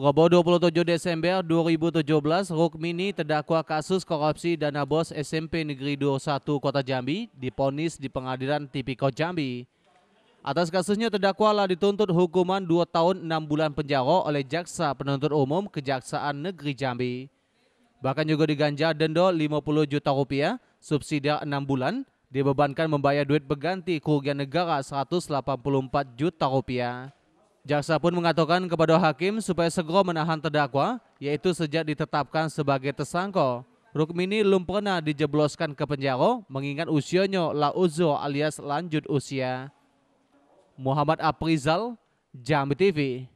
Rabu 27 Desember 2017, Rukmini terdakwa kasus korupsi dana bos SMP Negeri 21 Kota Jambi diponis di pengadilan Tipikor Jambi. Atas kasusnya terdakwa lah dituntut hukuman 2 tahun 6 bulan penjara oleh Jaksa Penuntut Umum Kejaksaan Negeri Jambi. Bahkan juga diganjar denda 50 juta rupiah, subsidi 6 bulan, dibebankan membayar duit berganti kerugian negara 184 juta rupiah. Jaksa pun mengatakan kepada hakim supaya segera menahan terdakwa, yaitu sejak ditetapkan sebagai tersangka. Rukmini belum pernah dijebloskan ke penjara mengingat usianya lauzo alias lanjut usia. Muhammad Aprizal, Jambi TV.